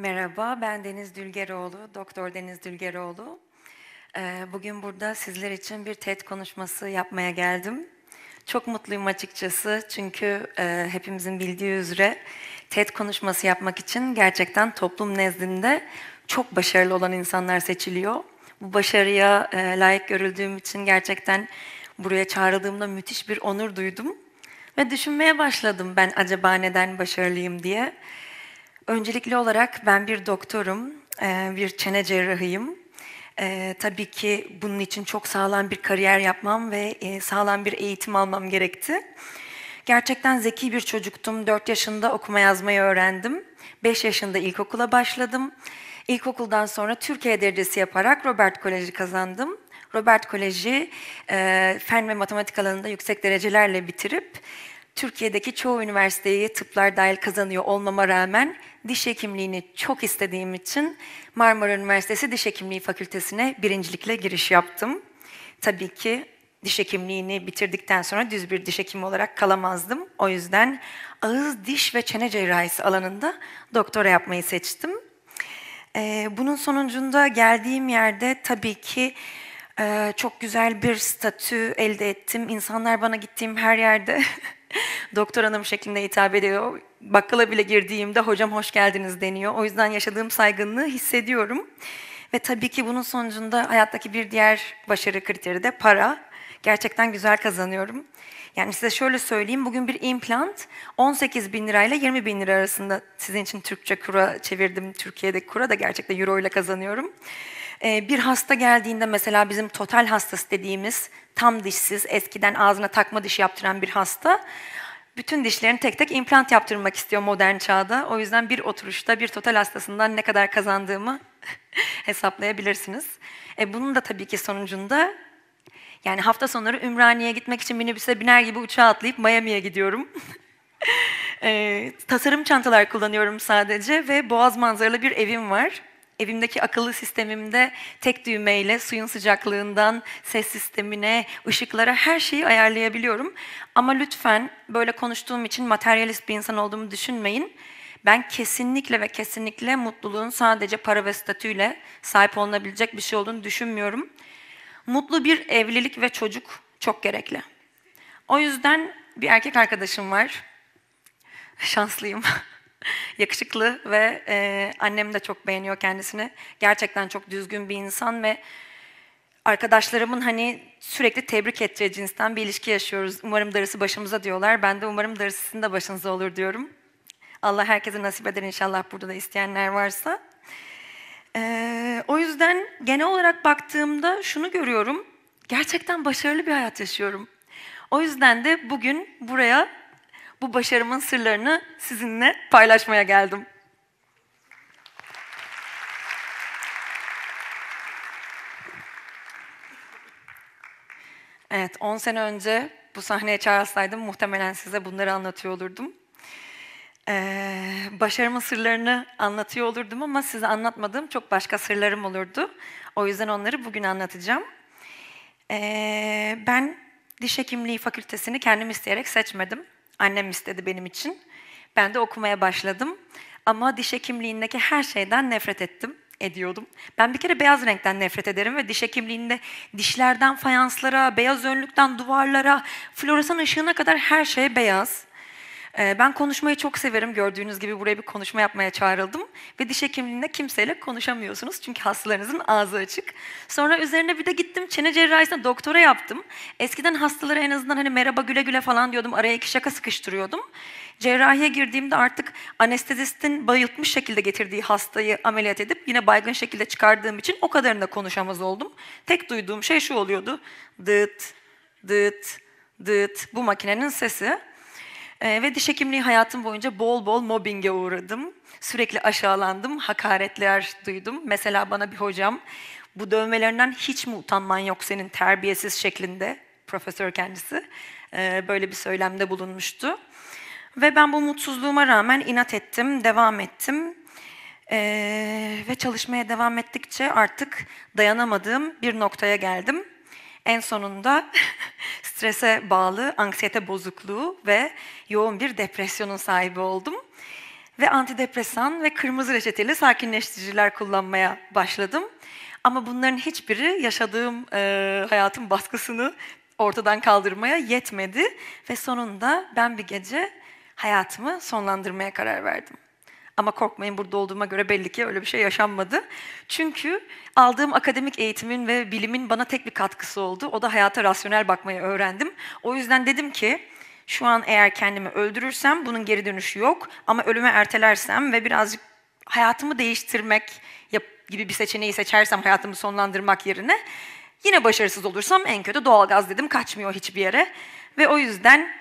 Merhaba, ben Deniz Dülgeroğlu, Doktor Deniz Dülgeroğlu. Ee, bugün burada sizler için bir TED konuşması yapmaya geldim. Çok mutluyum açıkçası çünkü e, hepimizin bildiği üzere TED konuşması yapmak için gerçekten toplum nezdinde çok başarılı olan insanlar seçiliyor. Bu başarıya e, layık görüldüğüm için gerçekten buraya çağrıldığımda müthiş bir onur duydum. Ve düşünmeye başladım ben acaba neden başarılıyım diye. Öncelikli olarak ben bir doktorum, e, bir çene cerrahıyım. E, tabii ki bunun için çok sağlam bir kariyer yapmam ve e, sağlam bir eğitim almam gerekti. Gerçekten zeki bir çocuktum. 4 yaşında okuma yazmayı öğrendim. 5 yaşında ilkokula başladım. İlkokuldan sonra Türkiye derecesi yaparak Robert Koleji kazandım. Robert Koleji e, fen ve matematik alanında yüksek derecelerle bitirip Türkiye'deki çoğu üniversiteyi tıplar dahil kazanıyor olmama rağmen diş hekimliğini çok istediğim için Marmara Üniversitesi Diş Hekimliği Fakültesine birincilikle giriş yaptım. Tabii ki diş hekimliğini bitirdikten sonra düz bir diş hekimi olarak kalamazdım. O yüzden ağız, diş ve çene cerrahisi alanında doktora yapmayı seçtim. Ee, bunun sonucunda geldiğim yerde tabii ki e, çok güzel bir statü elde ettim. İnsanlar bana gittiğim her yerde doktor hanım şeklinde hitap ediyor. Bakkala bile girdiğimde hocam hoş geldiniz deniyor. O yüzden yaşadığım saygınlığı hissediyorum. Ve tabii ki bunun sonucunda hayattaki bir diğer başarı kriteri de para. Gerçekten güzel kazanıyorum. Yani size şöyle söyleyeyim, bugün bir implant 18 bin lirayla 20 bin lira arasında sizin için Türkçe kura çevirdim. Türkiye'deki kura da gerçekten euro ile kazanıyorum. Ee, bir hasta geldiğinde mesela bizim total hastası dediğimiz tam dişsiz, eskiden ağzına takma diş yaptıran bir hasta bütün dişlerini tek tek implant yaptırmak istiyor modern çağda. O yüzden bir oturuşta bir total hastasından ne kadar kazandığımı hesaplayabilirsiniz. E, bunun da tabii ki sonucunda yani hafta sonları Ümraniye'ye gitmek için minibüse biner gibi uçağa atlayıp Miami'ye gidiyorum. e, tasarım çantalar kullanıyorum sadece ve boğaz manzaralı bir evim var evimdeki akıllı sistemimde tek düğmeyle suyun sıcaklığından ses sistemine, ışıklara her şeyi ayarlayabiliyorum. Ama lütfen böyle konuştuğum için materyalist bir insan olduğumu düşünmeyin. Ben kesinlikle ve kesinlikle mutluluğun sadece para ve statüyle sahip olunabilecek bir şey olduğunu düşünmüyorum. Mutlu bir evlilik ve çocuk çok gerekli. O yüzden bir erkek arkadaşım var. Şanslıyım. Yakışıklı ve e, annem de çok beğeniyor kendisini. Gerçekten çok düzgün bir insan ve arkadaşlarımın hani sürekli tebrik ettiği cinsten bir ilişki yaşıyoruz. Umarım darısı başımıza diyorlar. Ben de umarım darısı sizin de başınıza olur diyorum. Allah herkese nasip eder inşallah burada da isteyenler varsa. Ee, o yüzden genel olarak baktığımda şunu görüyorum. Gerçekten başarılı bir hayat yaşıyorum. O yüzden de bugün buraya bu başarımın sırlarını sizinle paylaşmaya geldim. Evet, 10 sene önce bu sahneye çağırsaydım muhtemelen size bunları anlatıyor olurdum. Ee, başarımın sırlarını anlatıyor olurdum ama size anlatmadığım çok başka sırlarım olurdu. O yüzden onları bugün anlatacağım. Ee, ben diş hekimliği fakültesini kendim isteyerek seçmedim. Annem istedi benim için. Ben de okumaya başladım. Ama diş hekimliğindeki her şeyden nefret ettim ediyordum. Ben bir kere beyaz renkten nefret ederim ve diş hekimliğinde dişlerden fayanslara, beyaz önlükten duvarlara, floresan ışığına kadar her şey beyaz. Ee, ben konuşmayı çok severim. Gördüğünüz gibi buraya bir konuşma yapmaya çağrıldım. Ve diş hekimliğinde kimseyle konuşamıyorsunuz. Çünkü hastalarınızın ağzı açık. Sonra üzerine bir de gittim çene cerrahisine doktora yaptım. Eskiden hastalara en azından hani merhaba güle güle falan diyordum. Araya iki şaka sıkıştırıyordum. Cerrahiye girdiğimde artık anestezistin bayıltmış şekilde getirdiği hastayı ameliyat edip yine baygın şekilde çıkardığım için o kadarını da konuşamaz oldum. Tek duyduğum şey şu oluyordu. Dıt, dıt, dıt bu makinenin sesi. Ee, ve diş hekimliği hayatım boyunca bol bol mobbinge uğradım. Sürekli aşağılandım, hakaretler duydum. Mesela bana bir hocam, bu dövmelerinden hiç mi utanman yok senin terbiyesiz şeklinde, profesör kendisi, ee, böyle bir söylemde bulunmuştu. Ve ben bu mutsuzluğuma rağmen inat ettim, devam ettim. Ee, ve çalışmaya devam ettikçe artık dayanamadığım bir noktaya geldim. En sonunda strese bağlı anksiyete bozukluğu ve yoğun bir depresyonun sahibi oldum. Ve antidepresan ve kırmızı reçeteli sakinleştiriciler kullanmaya başladım. Ama bunların hiçbiri yaşadığım e, hayatın baskısını ortadan kaldırmaya yetmedi. Ve sonunda ben bir gece hayatımı sonlandırmaya karar verdim. Ama korkmayın burada olduğuma göre belli ki öyle bir şey yaşanmadı. Çünkü aldığım akademik eğitimin ve bilimin bana tek bir katkısı oldu. O da hayata rasyonel bakmayı öğrendim. O yüzden dedim ki şu an eğer kendimi öldürürsem bunun geri dönüşü yok. Ama ölüme ertelersem ve birazcık hayatımı değiştirmek gibi bir seçeneği seçersem hayatımı sonlandırmak yerine yine başarısız olursam en kötü doğalgaz dedim kaçmıyor hiçbir yere. Ve o yüzden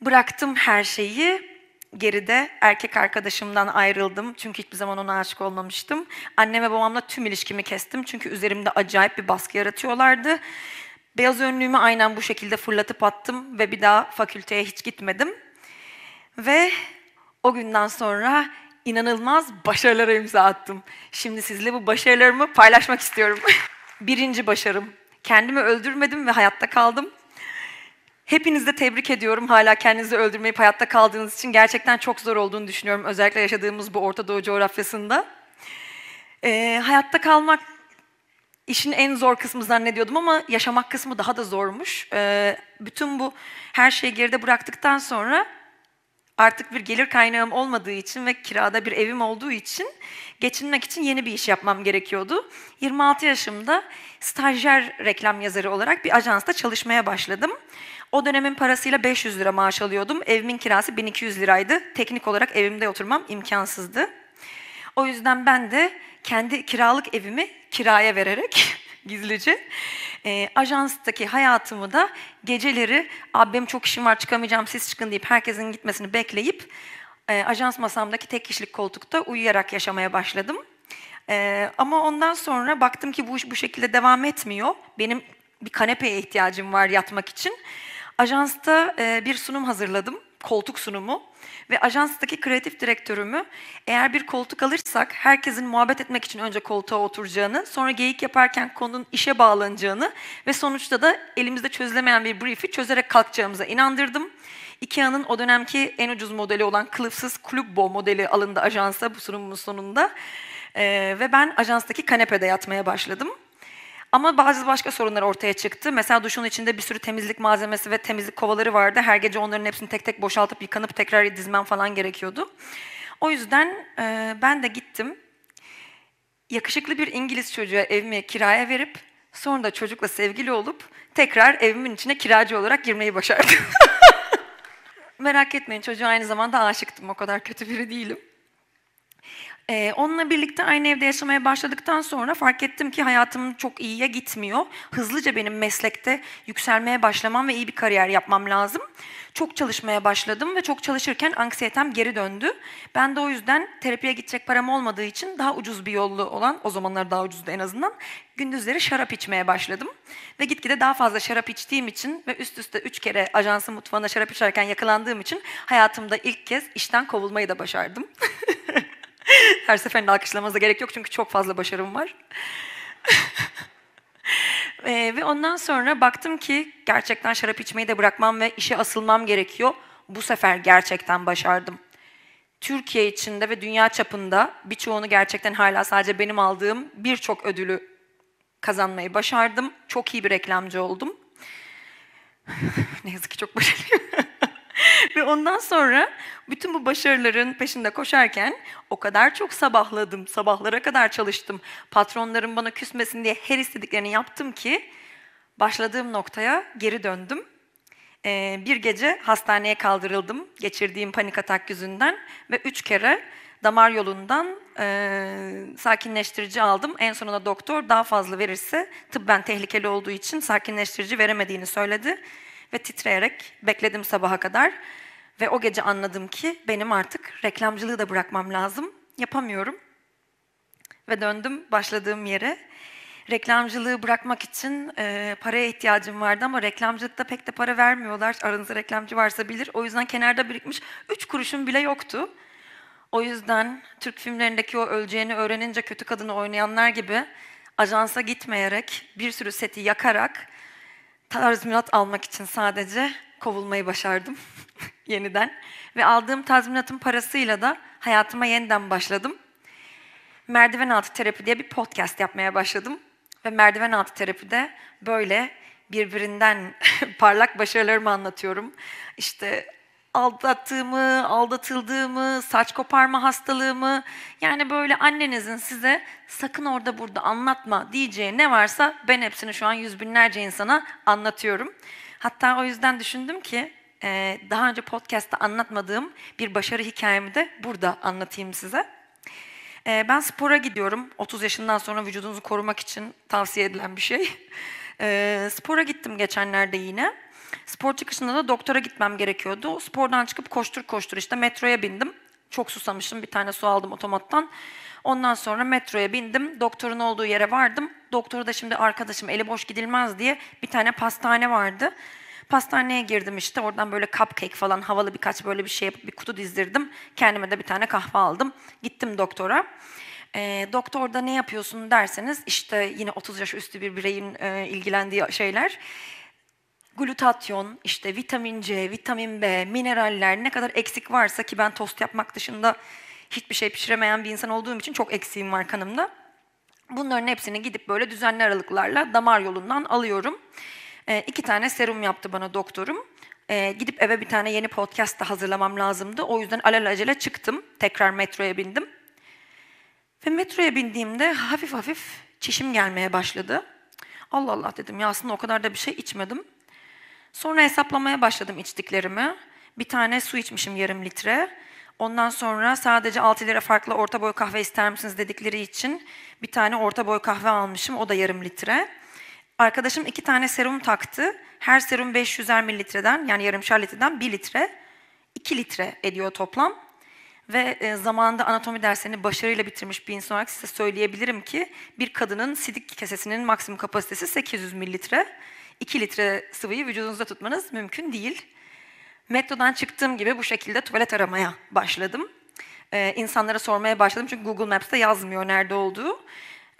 bıraktım her şeyi geride erkek arkadaşımdan ayrıldım. Çünkü hiçbir zaman ona aşık olmamıştım. Annem ve babamla tüm ilişkimi kestim. Çünkü üzerimde acayip bir baskı yaratıyorlardı. Beyaz önlüğümü aynen bu şekilde fırlatıp attım ve bir daha fakülteye hiç gitmedim. Ve o günden sonra inanılmaz başarılara imza attım. Şimdi sizle bu başarılarımı paylaşmak istiyorum. Birinci başarım. Kendimi öldürmedim ve hayatta kaldım. Hepinizi de tebrik ediyorum. Hala kendinizi öldürmeyip hayatta kaldığınız için gerçekten çok zor olduğunu düşünüyorum. Özellikle yaşadığımız bu Orta Doğu coğrafyasında. Ee, hayatta kalmak işin en zor kısmı zannediyordum ama yaşamak kısmı daha da zormuş. Ee, bütün bu her şeyi geride bıraktıktan sonra artık bir gelir kaynağım olmadığı için ve kirada bir evim olduğu için geçinmek için yeni bir iş yapmam gerekiyordu. 26 yaşımda stajyer reklam yazarı olarak bir ajansta çalışmaya başladım. O dönemin parasıyla 500 lira maaş alıyordum. Evimin kirası 1200 liraydı. Teknik olarak evimde oturmam imkansızdı. O yüzden ben de kendi kiralık evimi kiraya vererek gizlice e, ajanstaki hayatımı da geceleri abim çok işim var çıkamayacağım siz çıkın deyip herkesin gitmesini bekleyip e, ajans masamdaki tek kişilik koltukta uyuyarak yaşamaya başladım. E, ama ondan sonra baktım ki bu iş bu şekilde devam etmiyor. Benim bir kanepeye ihtiyacım var yatmak için. Ajansta e, bir sunum hazırladım, koltuk sunumu. Ve ajanstaki kreatif direktörümü eğer bir koltuk alırsak herkesin muhabbet etmek için önce koltuğa oturacağını, sonra geyik yaparken konunun işe bağlanacağını ve sonuçta da elimizde çözülemeyen bir brief'i çözerek kalkacağımıza inandırdım. IKEA'nın o dönemki en ucuz modeli olan kılıfsız Clubbo modeli alındı ajansa bu sunumun sonunda. Ee, ve ben ajanstaki kanepede yatmaya başladım. Ama bazı başka sorunlar ortaya çıktı. Mesela duşun içinde bir sürü temizlik malzemesi ve temizlik kovaları vardı. Her gece onların hepsini tek tek boşaltıp yıkanıp tekrar dizmem falan gerekiyordu. O yüzden e, ben de gittim. Yakışıklı bir İngiliz çocuğa evimi kiraya verip sonra da çocukla sevgili olup tekrar evimin içine kiracı olarak girmeyi başardım. Merak etmeyin çocuğa aynı zamanda aşıktım. O kadar kötü biri değilim. Ee, onunla birlikte aynı evde yaşamaya başladıktan sonra fark ettim ki hayatım çok iyiye gitmiyor. Hızlıca benim meslekte yükselmeye başlamam ve iyi bir kariyer yapmam lazım. Çok çalışmaya başladım ve çok çalışırken anksiyetem geri döndü. Ben de o yüzden terapiye gidecek param olmadığı için daha ucuz bir yollu olan, o zamanlar daha ucuzdu en azından, gündüzleri şarap içmeye başladım. Ve gitgide daha fazla şarap içtiğim için ve üst üste üç kere ajansın mutfağında şarap içerken yakalandığım için hayatımda ilk kez işten kovulmayı da başardım. Her seferinde alkışlamanıza gerek yok çünkü çok fazla başarım var. e, ve ondan sonra baktım ki gerçekten şarap içmeyi de bırakmam ve işe asılmam gerekiyor. Bu sefer gerçekten başardım. Türkiye içinde ve dünya çapında birçoğunu gerçekten hala sadece benim aldığım birçok ödülü kazanmayı başardım. Çok iyi bir reklamcı oldum. ne yazık ki çok başarılı. Ve ondan sonra bütün bu başarıların peşinde koşarken o kadar çok sabahladım, sabahlara kadar çalıştım. Patronlarım bana küsmesin diye her istediklerini yaptım ki başladığım noktaya geri döndüm. Ee, bir gece hastaneye kaldırıldım geçirdiğim panik atak yüzünden ve üç kere damar yolundan e, sakinleştirici aldım. En sonunda doktor daha fazla verirse tıbben tehlikeli olduğu için sakinleştirici veremediğini söyledi. Ve titreyerek bekledim sabaha kadar. Ve o gece anladım ki benim artık reklamcılığı da bırakmam lazım. Yapamıyorum. Ve döndüm başladığım yere. Reklamcılığı bırakmak için e, paraya ihtiyacım vardı ama reklamcılıkta pek de para vermiyorlar. Aranızda reklamcı varsa bilir. O yüzden kenarda birikmiş 3 kuruşum bile yoktu. O yüzden Türk filmlerindeki o öleceğini öğrenince kötü kadını oynayanlar gibi ajansa gitmeyerek bir sürü seti yakarak tazminat almak için sadece kovulmayı başardım. yeniden ve aldığım tazminatın parasıyla da hayatıma yeniden başladım. Merdiven altı terapi diye bir podcast yapmaya başladım ve merdiven altı terapide böyle birbirinden parlak başarılarımı anlatıyorum. İşte aldattığımı, aldatıldığımı, saç koparma hastalığımı yani böyle annenizin size sakın orada burada anlatma diyeceği ne varsa ben hepsini şu an yüz binlerce insana anlatıyorum. Hatta o yüzden düşündüm ki ee, daha önce podcast'ta anlatmadığım bir başarı hikayemi de burada anlatayım size. Ee, ben spora gidiyorum. 30 yaşından sonra vücudunuzu korumak için tavsiye edilen bir şey. Ee, spora gittim geçenlerde yine. Spor çıkışında da doktora gitmem gerekiyordu. Spordan çıkıp koştur koştur işte metroya bindim. Çok susamışım bir tane su aldım otomattan. Ondan sonra metroya bindim. Doktorun olduğu yere vardım. Doktora da şimdi arkadaşım eli boş gidilmez diye bir tane pastane vardı. Pastaneye girdim işte oradan böyle cupcake falan havalı birkaç böyle bir şey yapıp bir kutu dizdirdim. Kendime de bir tane kahve aldım. Gittim doktora. E, da ne yapıyorsun derseniz işte yine 30 yaş üstü bir bireyin e, ilgilendiği şeyler glutatyon, işte vitamin C, vitamin B, mineraller ne kadar eksik varsa ki ben tost yapmak dışında hiçbir şey pişiremeyen bir insan olduğum için çok eksiğim var kanımda. Bunların hepsini gidip böyle düzenli aralıklarla damar yolundan alıyorum. E, iki tane serum yaptı bana doktorum. E, gidip eve bir tane yeni podcast da hazırlamam lazımdı. O yüzden alelacele çıktım. Tekrar metroya bindim. Ve metroya bindiğimde hafif hafif çişim gelmeye başladı. Allah Allah dedim ya aslında o kadar da bir şey içmedim. Sonra hesaplamaya başladım içtiklerimi. Bir tane su içmişim yarım litre. Ondan sonra sadece 6 lira farklı orta boy kahve ister misiniz dedikleri için bir tane orta boy kahve almışım. O da yarım litre. Arkadaşım iki tane serum taktı. Her serum 500'er mililitreden yani yarım litreden 1 litre, 2 litre ediyor toplam. Ve e, zamanında anatomi derslerini başarıyla bitirmiş bir insan olarak size söyleyebilirim ki bir kadının sidik kesesinin maksimum kapasitesi 800 mililitre. 2 litre sıvıyı vücudunuzda tutmanız mümkün değil. Metrodan çıktığım gibi bu şekilde tuvalet aramaya başladım. Ee, insanlara sormaya başladım çünkü Google Maps'te yazmıyor nerede olduğu.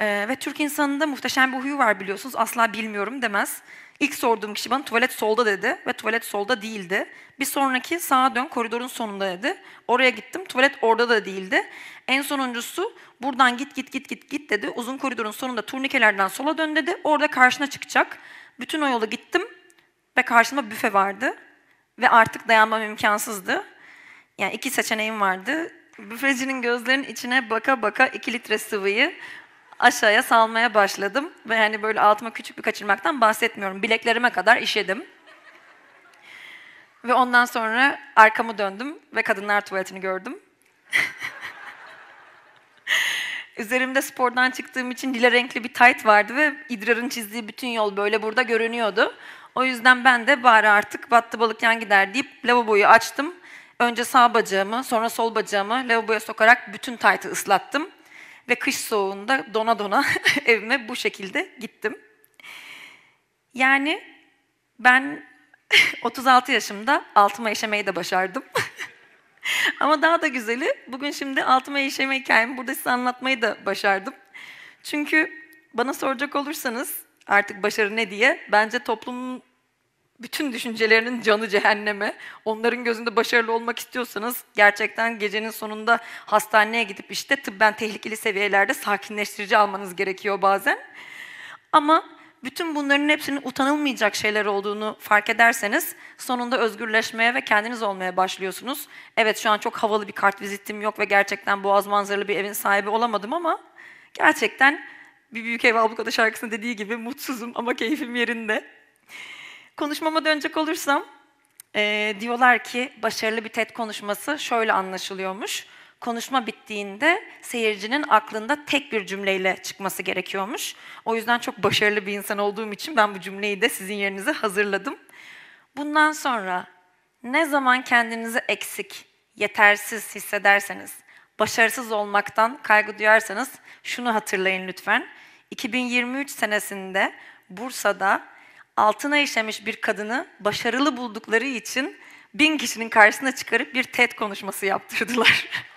Ee, ve Türk insanında muhteşem bir huyu var biliyorsunuz. Asla bilmiyorum demez. İlk sorduğum kişi bana tuvalet solda dedi ve tuvalet solda değildi. Bir sonraki sağa dön koridorun sonunda dedi. Oraya gittim tuvalet orada da değildi. En sonuncusu buradan git git git git git dedi. Uzun koridorun sonunda turnikelerden sola dön dedi. Orada karşına çıkacak. Bütün o yolu gittim ve karşıma büfe vardı. Ve artık dayanmam imkansızdı. Yani iki seçeneğim vardı. Büfecinin gözlerinin içine baka baka iki litre sıvıyı aşağıya salmaya başladım. Ve hani böyle altıma küçük bir kaçırmaktan bahsetmiyorum. Bileklerime kadar işedim. Ve ondan sonra arkamı döndüm ve kadınlar tuvaletini gördüm. Üzerimde spordan çıktığım için lila renkli bir tayt vardı ve idrarın çizdiği bütün yol böyle burada görünüyordu. O yüzden ben de bari artık battı balık yan gider deyip lavaboyu açtım. Önce sağ bacağımı sonra sol bacağımı lavaboya sokarak bütün taytı ıslattım. Ve kış soğuğunda dona dona evime bu şekilde gittim. Yani ben 36 yaşımda altıma işemeyi de başardım. Ama daha da güzeli bugün şimdi altıma işeme hikayemi burada size anlatmayı da başardım. Çünkü bana soracak olursanız artık başarı ne diye bence toplum bütün düşüncelerinin canı cehenneme. Onların gözünde başarılı olmak istiyorsanız gerçekten gecenin sonunda hastaneye gidip işte tıbben tehlikeli seviyelerde sakinleştirici almanız gerekiyor bazen. Ama bütün bunların hepsinin utanılmayacak şeyler olduğunu fark ederseniz sonunda özgürleşmeye ve kendiniz olmaya başlıyorsunuz. Evet şu an çok havalı bir kart vizitim yok ve gerçekten boğaz manzaralı bir evin sahibi olamadım ama gerçekten bir büyük ev ablukada şarkısında dediği gibi mutsuzum ama keyfim yerinde. Konuşmama dönecek olursam, e, diyorlar ki başarılı bir TED konuşması şöyle anlaşılıyormuş. Konuşma bittiğinde seyircinin aklında tek bir cümleyle çıkması gerekiyormuş. O yüzden çok başarılı bir insan olduğum için ben bu cümleyi de sizin yerinize hazırladım. Bundan sonra ne zaman kendinizi eksik, yetersiz hissederseniz, başarısız olmaktan kaygı duyarsanız şunu hatırlayın lütfen. 2023 senesinde Bursa'da altına işemiş bir kadını başarılı buldukları için bin kişinin karşısına çıkarıp bir TED konuşması yaptırdılar.